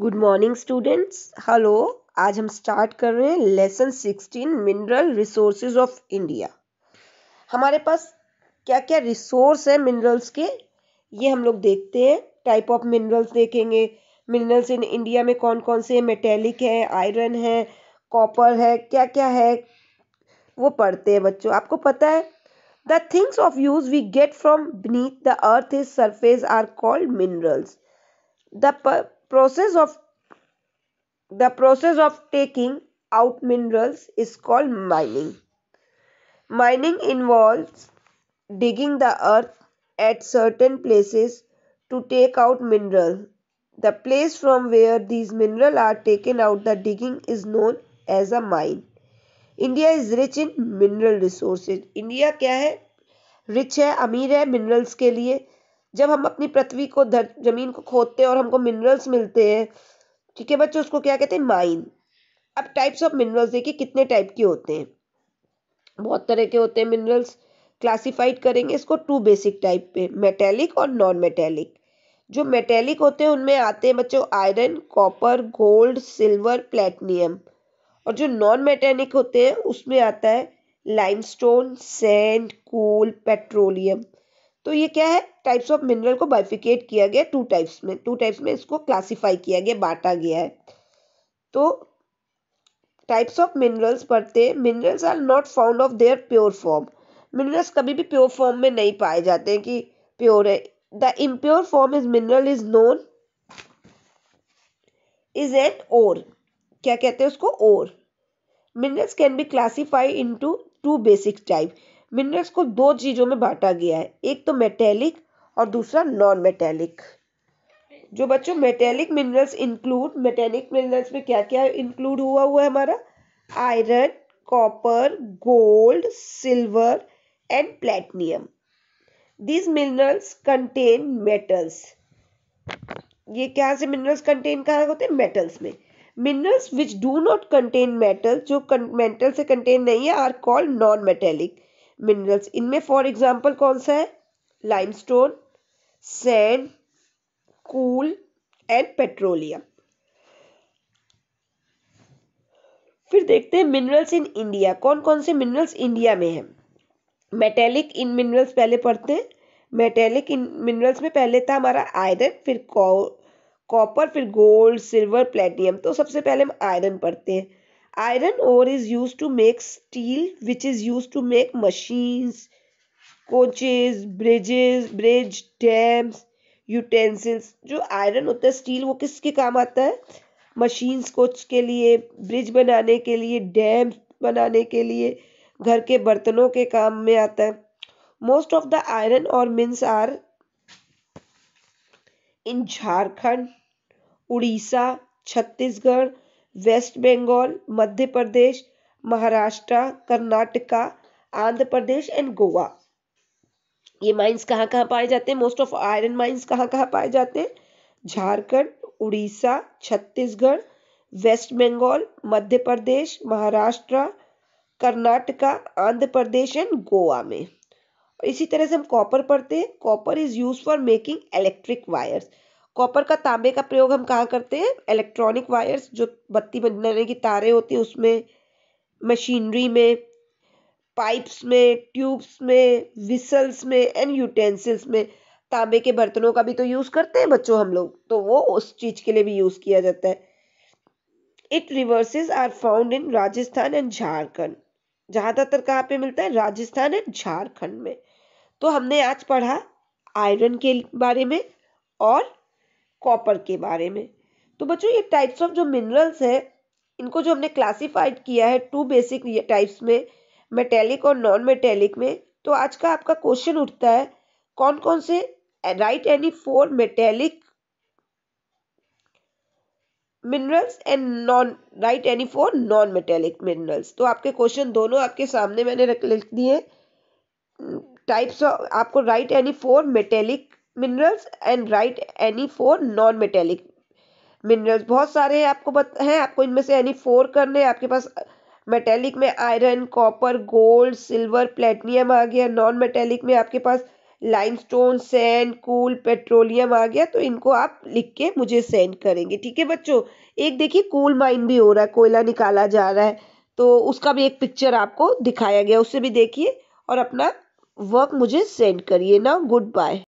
Good morning students hello आज हम start कर रहे हैं lesson 16 mineral resources of India हमारे पास क्या क्या रिसोर्स है मिनरल्स के ये हम लोग देखते हैं टाइप ऑफ मिनरल्स देखेंगे मिनरल्स इन इंडिया में कौन कौन से मेटेलिक है आयरन है कॉपर है क्या क्या है वो पढ़ते हैं बच्चों आपको पता है the things of use we get from beneath the earth is surface are called minerals the process of the process of taking out minerals is called mining. Mining involves digging the earth at certain places to take out mineral. The place from where these mineral are taken out the digging is known as a mine. india is rich in mineral resources india kya hai rich hai ameer hai minerals ke liye जब हम अपनी पृथ्वी को धर जमीन को खोदते हैं और हमको मिनरल्स मिलते हैं ठीक है बच्चों उसको क्या कहते हैं माइन अब टाइप्स ऑफ मिनरल्स देखिए कितने टाइप के होते हैं बहुत तरह के होते हैं मिनरल्स क्लासिफाइड करेंगे इसको टू बेसिक टाइप पे मेटेलिक और नॉन मेटेलिक जो मेटेलिक होते हैं उनमें आते हैं बच्चों iron copper gold silver platinum और जो नॉन मेटेलिक होते हैं उसमें आता है लाइमस्टोन सैंड कोल पेट्रोलियम तो ये क्या है टाइप्स ऑफ मिनरल को बाइफिकेट किया गया टू टाइप्स में टू टाइप्स में इसको क्लासिफाई किया गया बांटा गया है तो टाइप्स ऑफ मिनरल्स पढ़ते हैं minerals are not found of their pure form minerals कभी भी प्योर फॉर्म में नहीं पाए जाते हैं कि प्योर है the impure form is mineral is known is an ore क्या कहते हैं उसको ore minerals can be classify into two basic type minerals को दो चीज़ों में बांटा गया है एक तो मेटेलिक और दूसरा नॉन मेटेलिक जो बच्चों metallic minerals include metallic minerals में क्या क्या इंक्लूड हुआ हुआ है हमारा iron copper gold silver and platinum these minerals contain metals ये क्या से मिनरल्स कंटेन कहा होते हैं मेटल्स में minerals which do not contain metal जो मेटल से कंटेन नहीं है are called non metallic minerals इनमें फॉर एग्जाम्पल कौन सा है limestone sand coal and petroleum फिर देखते हैं मिनरल्स इन इंडिया कौन कौन से मिनरल्स इंडिया में हैं मेटेलिक इन मिनरल्स पहले पढ़ते हैं मेटेलिक इन मिनरल्स में पहले था हमारा आयरन फिर कॉपर फिर गोल्ड सिल्वर प्लेटिनियम तो सबसे पहले हम आयरन पढ़ते हैं iron ore is use to make steel which is use to make machines coaches bridges bridge dams utensils जो आयरन होता है स्टील वो किसके काम आता है मशीन्स कोच के लिए ब्रिज बनाने के लिए डैम बनाने के लिए घर के बर्तनों के काम में आता है most of the iron ore mines are in Jharkhand Odisha Chhattisgarh West Bengal Madhya Pradesh Maharashtra Karnataka Andhra Pradesh and Goa ये माइंस कहाँ कहाँ पाए जाते हैं मोस्ट ऑफ आयरन माइंस कहाँ कहाँ पाए जाते हैं झारखंड उड़ीसा छत्तीसगढ़ वेस्ट बंगाल मध्य प्रदेश महाराष्ट्र कर्नाटका आंध्र प्रदेश एंड गोवा में इसी तरह से हम कॉपर पढ़ते हैं copper is use for making electric wires copper का तांबे का प्रयोग हम कहाँ करते हैं इलेक्ट्रॉनिक वायर्स जो बत्ती बनाने की तारें होती हैं उसमें मशीनरी में पाइप्स में ट्यूब्स में विसल्स में एंड यूटेंसिल्स में तांबे के बर्तनों का भी तो यूज़ करते हैं बच्चों हम लोग तो वो उस चीज़ के लिए भी यूज़ किया जाता है it reserves are found in Rajasthan and Jharkhand ज़्यादातर कहाँ पे मिलता है राजस्थान एंड झारखंड में तो हमने आज पढ़ा आयरन के बारे में और कॉपर के बारे में तो बच्चों ये टाइप्स ऑफ जो मिनरल्स है इनको जो हमने क्लासिफाइड किया है टू बेसिक टाइप्स में मेटेलिक और नॉन मेटेलिक में तो आज का आपका क्वेश्चन उठता है कौन कौन से write any four metallic minerals and non write any four non metallic minerals तो आपके क्वेश्चन दोनों आपके सामने मैंने रख लिख दिए टाइप्स hmm, ऑफ आपको write any four metallic minerals and write any four non metallic minerals बहुत सारे हैं आपको बत हैं आपको इनमें से एनी फोर करने हैं आपके पास मेटेलिक में iron copper gold silver platinum आ गया नॉन मेटेलिक में आपके पास लाइमस्टोन सैंड कूल पेट्रोलियम आ गया तो इनको आप लिख के मुझे सेंड करेंगे ठीक है बच्चों एक देखिए कूल माइन भी हो रहा है कोयला निकाला जा रहा है तो उसका भी एक पिक्चर आपको दिखाया गया उसे भी देखिए और अपना वर्क मुझे सेंड करिए ना गुड बाय